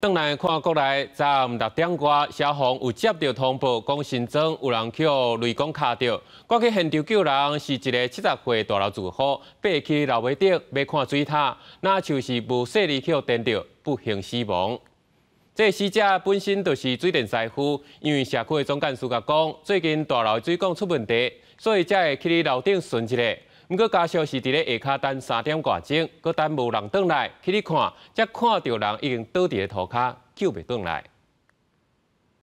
当来看国内昨六点过，消防有接到通报，讲新增有人叫雷公卡掉。过去现场救人是一个七十岁大楼住户，爬去楼顶要看水塔，那就是无顺利去电到，不幸死亡。这死者本身就是水电师傅，因为社区的总干事甲讲，最近大楼水管出问题，所以才会去伫楼顶巡一下。毋过，家属是伫咧下骹等三点偌钟，阁等无人倒来，去你看，则看到人已经倒伫咧涂骹，救袂倒来。